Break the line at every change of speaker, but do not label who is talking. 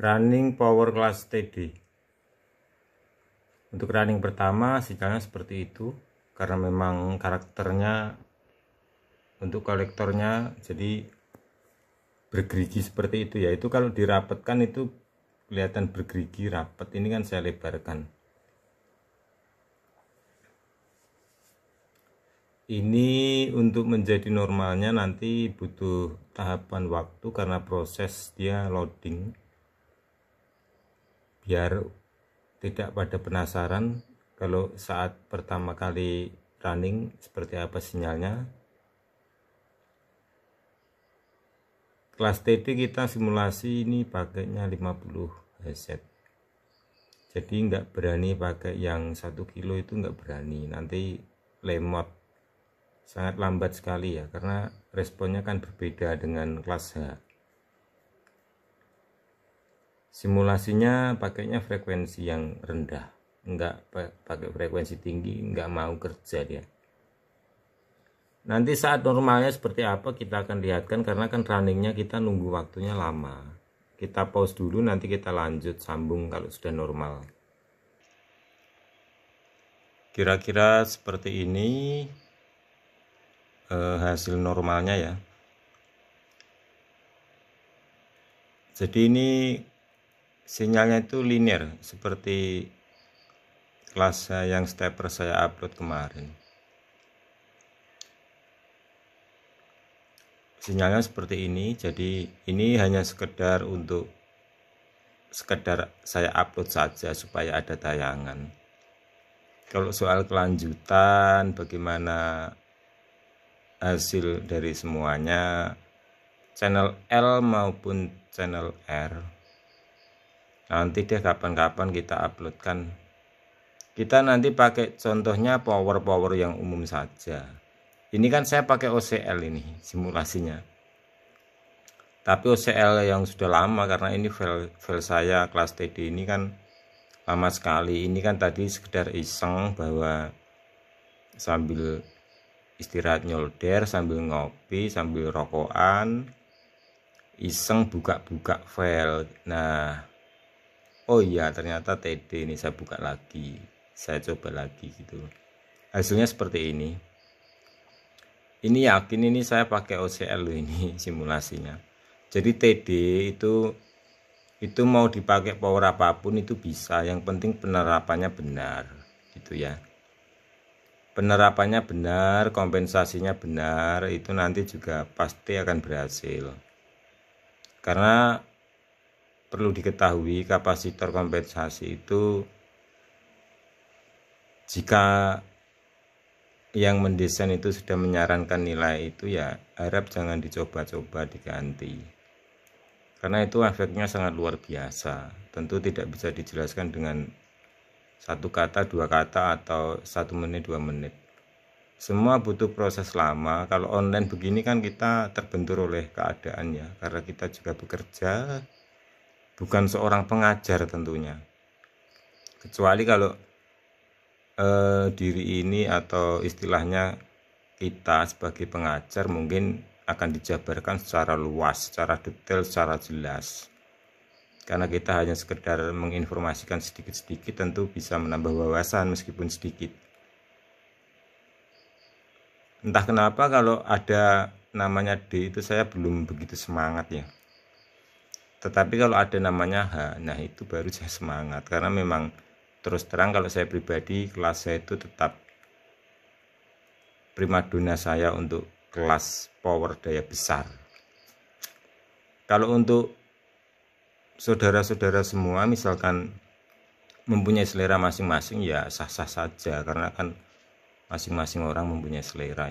running power class TD untuk running pertama sinyalnya seperti itu karena memang karakternya untuk kolektornya jadi bergerigi seperti itu ya itu kalau dirapatkan itu kelihatan bergerigi rapat ini kan saya lebarkan ini untuk menjadi normalnya nanti butuh tahapan waktu karena proses dia loading biar tidak pada penasaran kalau saat pertama kali running seperti apa sinyalnya kelas TT kita simulasi ini pakainya 50 headset jadi nggak berani pakai yang satu kilo itu nggak berani nanti lemot sangat lambat sekali ya karena responnya kan berbeda dengan kelas H simulasinya pakainya frekuensi yang rendah enggak pakai frekuensi tinggi enggak mau kerja dia nanti saat normalnya seperti apa kita akan lihatkan karena kan runningnya kita nunggu waktunya lama kita pause dulu nanti kita lanjut sambung kalau sudah normal kira-kira seperti ini eh, hasil normalnya ya jadi ini sinyalnya itu linear seperti kelas yang stepper saya upload kemarin sinyalnya seperti ini jadi ini hanya sekedar untuk sekedar saya upload saja supaya ada tayangan kalau soal kelanjutan bagaimana hasil dari semuanya channel L maupun channel R nanti deh kapan-kapan kita uploadkan kita nanti pakai contohnya power-power yang umum saja ini kan saya pakai OCL ini simulasinya tapi OCL yang sudah lama karena ini file, file saya kelas TD ini kan lama sekali ini kan tadi sekedar iseng bahwa sambil istirahat nyolder sambil ngopi sambil rokokan iseng buka-buka file nah oh iya ternyata TD ini saya buka lagi saya coba lagi gitu hasilnya seperti ini ini yakin ini saya pakai OCL loh ini simulasinya jadi TD itu itu mau dipakai power apapun itu bisa yang penting penerapannya benar gitu ya penerapannya benar kompensasinya benar itu nanti juga pasti akan berhasil karena perlu diketahui kapasitor kompensasi itu jika yang mendesain itu sudah menyarankan nilai itu ya harap jangan dicoba-coba diganti karena itu efeknya sangat luar biasa tentu tidak bisa dijelaskan dengan satu kata dua kata atau satu menit dua menit semua butuh proses lama kalau online begini kan kita terbentur oleh keadaannya karena kita juga bekerja bukan seorang pengajar tentunya kecuali kalau eh, diri ini atau istilahnya kita sebagai pengajar mungkin akan dijabarkan secara luas, secara detail, secara jelas. Karena kita hanya sekedar menginformasikan sedikit-sedikit tentu bisa menambah wawasan meskipun sedikit. Entah kenapa kalau ada namanya D itu saya belum begitu semangat ya. Tetapi kalau ada namanya H, nah itu baru saya semangat karena memang terus terang kalau saya pribadi kelas saya itu tetap primadona saya untuk kelas power daya besar. Kalau untuk saudara-saudara semua misalkan mempunyai selera masing-masing ya sah-sah saja karena kan masing-masing orang mempunyai selera ya.